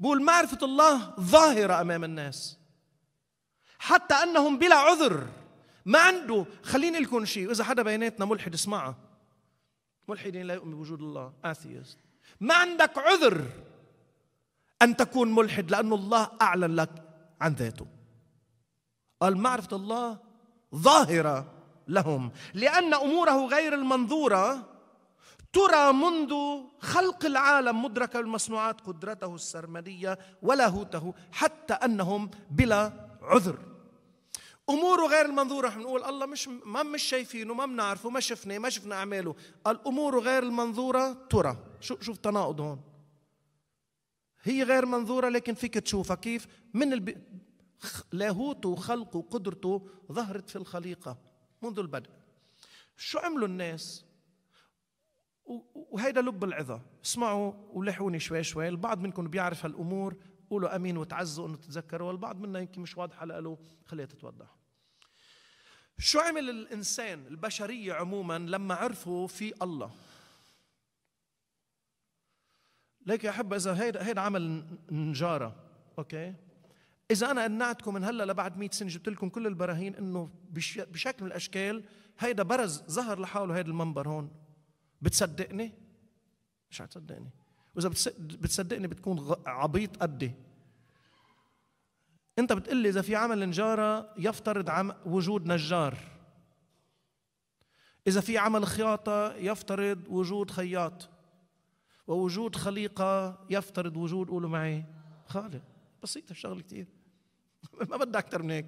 بقول معرفة الله ظاهرة أمام الناس حتى أنهم بلا عذر ما عنده خليني لكم شيء وإذا حدا بيناتنا ملحد اسمعه ملحدين لا يؤمن بوجود الله atheist ما عندك عذر أن تكون ملحد لأن الله أعلن لك عن ذاته قال معرفة الله ظاهرة لهم لأن أموره غير المنظورة ترى منذ خلق العالم مدركة المصنوعات قدرته السرمدية ولاهوته حتى أنهم بلا عذر أموره غير المنظورة نحن بنقول الله مش ما مش شايفينه ما بنعرفه ما شفناه ما شفنا أعماله قال أموره غير المنظورة ترى شو شوف تناقض هون هي غير منظورة لكن فيك تشوفها كيف من الب... لاهوته وخلقه وقدرته ظهرت في الخليقة منذ البدء شو عملوا الناس وهيدا لب العظة اسمعوا ولحوني شوي شوي البعض منكم بيعرف هالأمور قولوا أمين وتعزوا أنه تتذكروا والبعض منا يمكن مش واضحة له خليها تتوضح شو عمل الإنسان البشرية عموما لما عرفوا في الله ليك يا أحب إذا هيدا هيدا عمل نجارة أوكي إذا أنا قنعتكم من هلا لبعد 100 سنة جبت لكم كل البراهين إنه بشكل من الأشكال هيدا برز ظهر لحاله هيدا المنبر هون بتصدقني؟ مش هتصدقني وإذا بتصدقني بتكون عبيط قدي أنت بتقلي إذا في عمل نجارة يفترض عم وجود نجار إذا في عمل خياطة يفترض وجود خياط ووجود خليقة يفترض وجود قولوا معي خالق بسيطة الشغلة كتير ما بدها أكثر من هيك